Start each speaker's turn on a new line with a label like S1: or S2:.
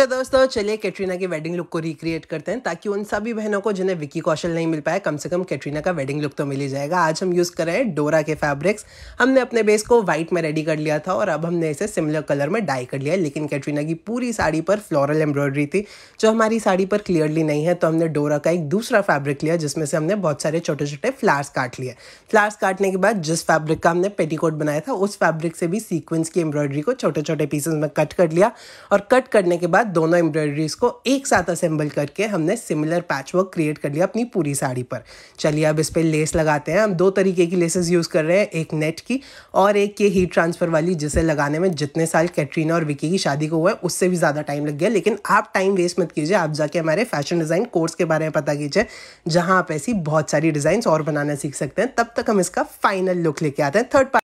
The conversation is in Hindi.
S1: चलो दोस्तों चलिए कैटरीना की वेडिंग लुक को रिक्रिएट करते हैं ताकि उन सभी बहनों को जिन्हें विकी कौशल नहीं मिल पाया कम से कम कैटरीना का वेडिंग लुक तो मिल ही जाएगा आज हम यूज़ कर रहे हैं डोरा के फैब्रिक्स हमने अपने बेस को व्हाइट में रेडी कर लिया था और अब हमने इसे सिमिलर कलर में डाई कर लिया लेकिन कैटरीना की पूरी साड़ी पर फ्लोरल एम्ब्रॉयडरी थी जो हमारी साड़ी पर क्लियरली नहीं है तो हमने डोरा का एक दूसरा फैब्रिक लिया जिसमें से हमने बहुत सारे छोटे छोटे फ्लार्स काट लिए फ्लार्स काटने के बाद जिस फैब्रिक का हमने पेटीकोट बनाया था उस फैब्रिक से भी सीक्वेंस की एम्ब्रॉयडरी को छोटे छोटे पीसेज में कट कर लिया और कट करने के बाद दोनों एम्ब्रॉयडरीज को एक साथ असेंबल करके हमने सिमिलर पैच वर्क क्रिएट कर लिया अपनी पूरी साड़ी पर चलिए अब इस पर लेस लगाते हैं हम दो तरीके की लेसेस यूज़ कर रहे हैं एक नेट की और एक ये हीट ट्रांसफ़र वाली जिसे लगाने में जितने साल कैटरीना और विकी की शादी को हुआ है उससे भी ज़्यादा टाइम लग गया लेकिन आप टाइम वेस्ट मत कीजिए आप जाके हमारे फैशन डिज़ाइन कोर्स के बारे में पता कीजिए जहाँ आप ऐसी बहुत सारी डिज़ाइन और बनाना सीख सकते हैं तब तक हम इसका फाइनल लुक लेके आते हैं थर्ड